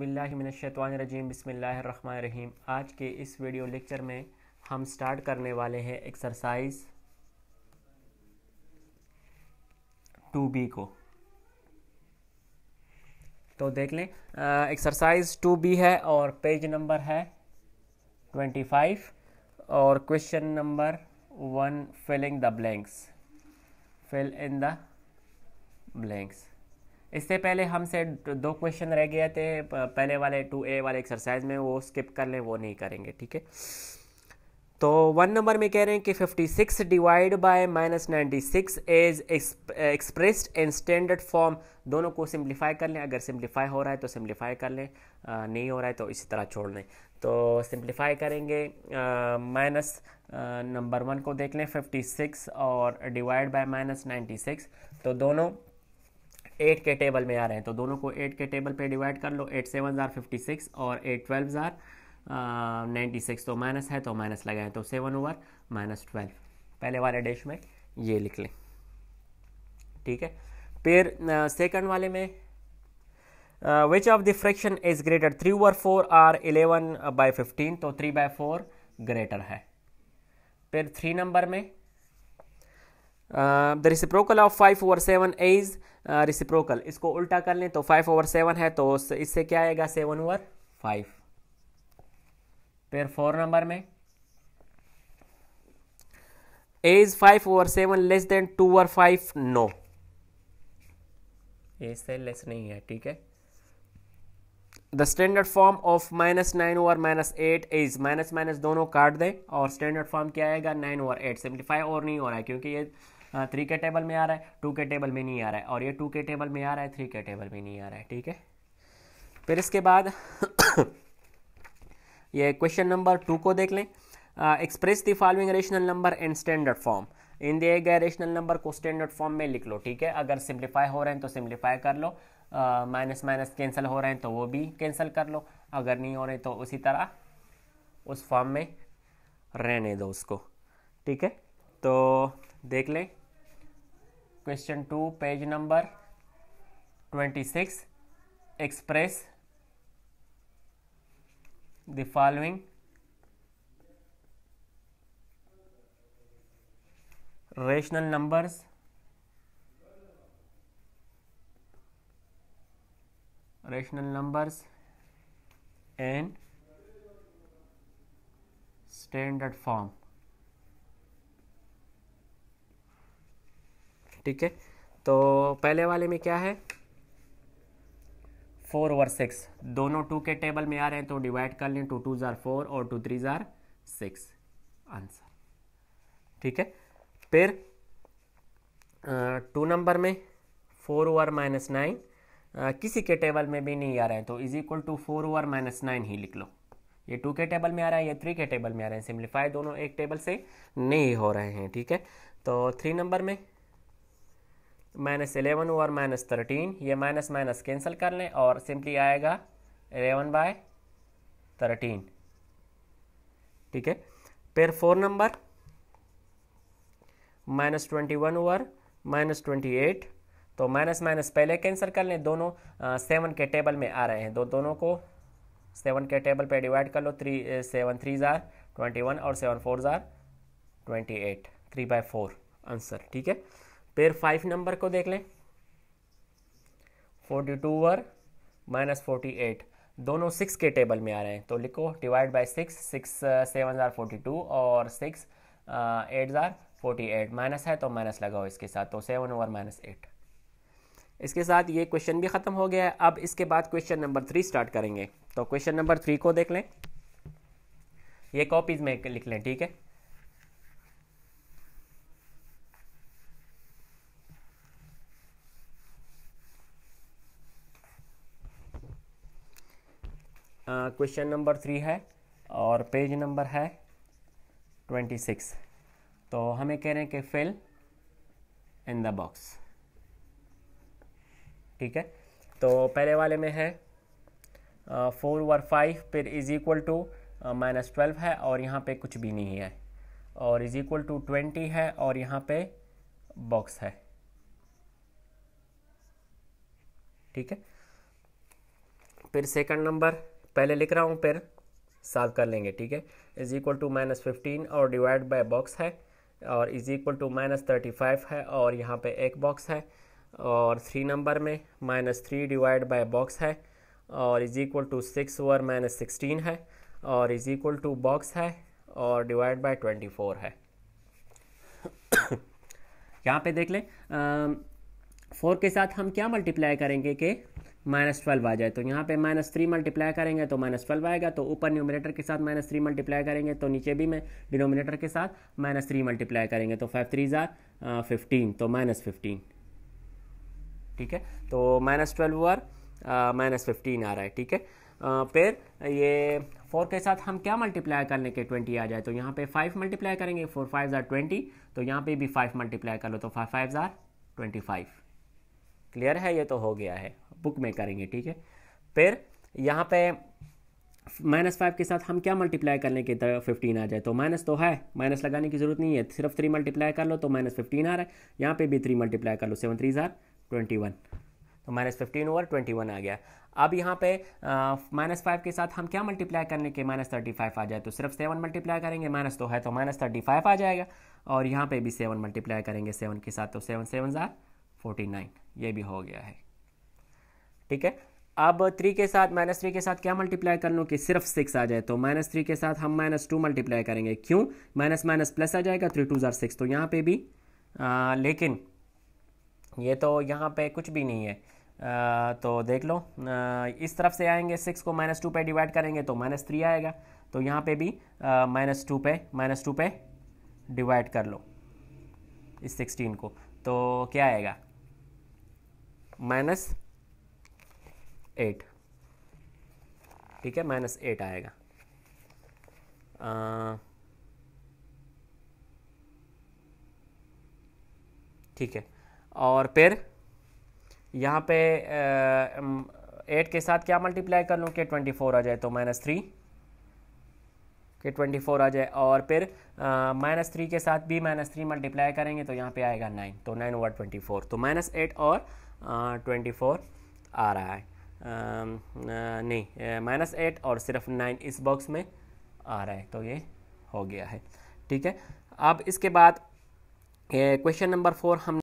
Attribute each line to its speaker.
Speaker 1: बिल्लाशतवानरजीम रहीम आज के इस वीडियो लेक्चर में हम स्टार्ट करने वाले हैं एक्सरसाइज टू बी को तो देख लें एक्सरसाइज टू बी है और पेज नंबर है ट्वेंटी फाइव और question number one filling the blanks fill in the blanks इससे पहले हमसे दो क्वेश्चन रह गए थे पहले वाले टू ए वाले एक्सरसाइज में वो स्किप कर लें वो नहीं करेंगे ठीक है तो वन नंबर में कह रहे हैं कि 56 divide by minus ninety six as expressed in standard form दोनों को सिम्प्लीफाई कर लें अगर सिम्प्लीफाई हो रहा है तो सिम्प्लीफाई कर लें आ, नहीं हो रहा है तो इसी तरह छोड़ लें तो सिम्प्लीफाई करेंगे माइनस नंबर वन को देख लें 56 और divide by minus ninety six तो दोनों एट के टेबल में आ रहे हैं तो दोनों को एट के टेबल पे डिवाइड कर लो एट सेवन ज़ार फिफ्टी सिक्स और एट ट्वेल्व ज़ार नाइन्टी सिक्स तो माइनस है तो माइनस लगाएं तो सेवन ओवर माइनस ट्वेल्व पहले वाले डैश में ये लिख लें ठीक है फिर सेकंड वाले में which of the fraction is greater three over four or eleven by fifteen तो थ्री बाय फोर ग्रेटर है फिर थ्री नंबर में the reciprocal of five over seven is reciprocal इसको उल्टा कर लें तो फाइव ओवर सेवन है तो इससे क्या आएगा सेवन ओवर फाइव फिर फोर नंबर में as five over seven less than two over five no a से लेस नहीं है ठीक है the standard form of minus nine over minus eight is minus minus दोनों काट दें और स्टैंडर्ड फॉर्म क्या आएगा नाइन ओवर एट सिंप्लीफाई और नहीं हो रहा है क्योंकि ये थ्री हाँ, के टेबल में आ रहा है टू के टेबल में नहीं आ रहा है और ये टू के टेबल में आ रहा है थ्री के टेबल में नहीं आ रहा है ठीक है फिर इसके बाद ये क्वेश्चन नंबर टू को देख लें express the following rational number in standard form इन दिए गए रेशनल नंबर को स्टैंडर्ड फॉर्म में लिख लो ठीक है अगर सिंप्लीफाई हो रहे हैं तो सिंप्लीफाई कर लो माइनस माइनस कैंसिल हो रहे हैं तो वो भी कैंसिल कर लो अगर नहीं हो रहे तो उसी तरह उस फॉर्म में रहने दो उसको ठीक है तो देख लें question 2 page number 26 express the following rational numbers rational numbers and standard form ठीक है तो पहले वाले में क्या है फोर ओवर सिक्स दोनों टू के टेबल में आ रहे हैं तो डिवाइड कर लें टू टू ज़ार फोर और टू थ्री ज़ार सिक्स आंसर ठीक है फिर टू नंबर में फोर ओवर माइनस नाइन किसी के टेबल में भी नहीं आ रहे हैं तो is equal to four over minus nine ही लिख लो ये टू के टेबल में आ रहा है ये थ्री के टेबल में आ रहे हैं सिम्प्लीफाई दोनों एक टेबल से नहीं हो रहे हैं ठीक है तो थ्री नंबर में माइनस एलेवन और माइनस थर्टीन ये माइनस माइनस कैंसिल कर लें और सिंपली आएगा एलेवन बाय थर्टीन ठीक है फिर four number minus twenty one और माइनस ट्वेंटी एट तो माइनस माइनस पहले कैंसिल कर लें दोनों सेवन के टेबल में आ रहे हैं दो दोनों को सेवन के टेबल पे डिवाइड कर लो थ्री सेवन थ्री ज़ार ट्वेंटी वन और सेवन फोर ज़ार twenty eight three by four answer ठीक है फिर फाइव नंबर को देख लें फोर्टी टू और माइनस फोर्टी एट दोनों सिक्स के टेबल में आ रहे हैं तो लिखो divide by six six seven हजार फोर्टी टू और सिक्स एट हज़ार फोर्टी एट माइनस है तो माइनस लगाओ इसके साथ तो सेवन ओवर माइनस एट इसके साथ ये क्वेश्चन भी ख़त्म हो गया है अब इसके बाद क्वेश्चन नंबर थ्री स्टार्ट करेंगे तो क्वेश्चन नंबर थ्री को देख लें ये कॉपीज़ में लिख लें ठीक है क्वेश्चन नंबर थ्री है और पेज नंबर है ट्वेंटी सिक्स तो हमें कह रहे हैं कि फिल इन द बॉक्स ठीक है तो पहले वाले में है फोर और फाइव फिर is equal to minus twelve है और यहाँ पे कुछ भी नहीं है और इज़ इक्वल टू ट्वेंटी है और यहाँ पे बॉक्स है ठीक है फिर सेकंड नंबर पहले लिख रहा हूँ फिर साफ कर लेंगे ठीक है is equal to minus fifteen और डिवाइड बाय बॉक्स है और is equal to minus thirty five है और यहाँ पे एक बॉक्स है और थ्री नंबर में minus three divide by box है और is equal to six over minus sixteen है और इज इक्वल टू बॉक्स है और डिवाइड बाय ट्वेंटी फोर है यहाँ पे देख लें फोर के साथ हम क्या मल्टीप्लाई करेंगे कि माइनस ट्वेल्व आ जाए तो यहाँ पे माइनस थ्री मल्टीप्लाई करेंगे तो माइनस ट्वेल्व आएगा तो ऊपर न्यूमिनेटर के साथ माइनस थ्री मल्टीप्लाई करेंगे तो नीचे भी मैं डिनोमिनेटर के साथ माइनस थ्री मल्टीप्लाई करेंगे तो फाइव थ्री ज़ार फिफ्टीन तो माइनस फिफ्टीन ठीक है तो minus twelve or minus fifteen आ रहा है ठीक है फिर ये फोर के साथ हम क्या मल्टीप्लाई करने के ट्वेंटी आ जाए तो यहाँ पे फाइव मल्टीप्लाई करेंगे फोर फाइव ज़ार ट्वेंटी तो यहाँ पे भी फाइव मल्टीप्लाई कर लो तो फाइव फाइव ज़ार ट्वेंटी फाइव क्लियर है ये तो हो गया है बुक में करेंगे ठीक है फिर यहाँ पे माइनस फाइव के साथ हम क्या मल्टीप्लाई करने के तरह फिफ्टीन आ जाए तो माइनस तो है माइनस लगाने की जरूरत नहीं है सिर्फ थ्री मल्टीप्लाई कर लो तो माइनस फिफ्टीन आ रहा है यहाँ पे भी थ्री मल्टीप्लाई कर लो सेवन थ्री ज़ार ट्वेंटी वन तो minus fifteen over twenty one आ गया अब यहाँ पे माइनस फाइव के साथ हम क्या मल्टीप्लाई करने के माइनस थर्टी फाइव आ जाए तो सिर्फ सेवन मल्टीप्लाई करेंगे माइनस तो है तो माइनस थर्टी फाइव आ जाएगा और यहाँ पे भी सेवन मल्टीप्लाई करेंगे सेवन के साथ तो सेवन सेवन ज़ार फोर्टी नाइन ये भी हो गया है ठीक है अब थ्री के साथ माइनस थ्री के साथ क्या मल्टीप्लाई कर लो कि सिर्फ सिक्स आ जाए तो माइनस थ्री के साथ हम माइनस टू मल्टीप्लाई करेंगे क्यों माइनस माइनस प्लस आ जाएगा थ्री टू ज़ार सिक्स तो यहाँ पे भी आ, लेकिन ये तो यहाँ पे कुछ भी नहीं है आ, तो देख लो आ, इस तरफ से आएंगे सिक्स को माइनस टू पे डिवाइड करेंगे तो माइनस थ्री आएगा तो यहाँ पे भी माइनस टू पे माइनस टू पे डिवाइड कर लो इस सिक्सटीन को तो क्या आएगा माइनस एट ठीक है माइनस एट आएगा ठीक है और फिर यहाँ पे एट के साथ क्या मल्टीप्लाई कर लूँ के ट्वेंटी फोर आ जाए तो माइनस थ्री के ट्वेंटी फोर आ जाए और फिर माइनस थ्री के साथ भी माइनस थ्री मल्टीप्लाई करेंगे तो यहाँ पे आएगा नाइन तो नाइन ओवर ट्वेंटी फोर तो माइनस एट और ट्वेंटी फोर आ रहा है नहीं माइनस एट और सिर्फ नाइन इस बॉक्स में आ रहा है तो ये हो गया है ठीक है अब इसके बाद क्वेश्चन नंबर फोर हम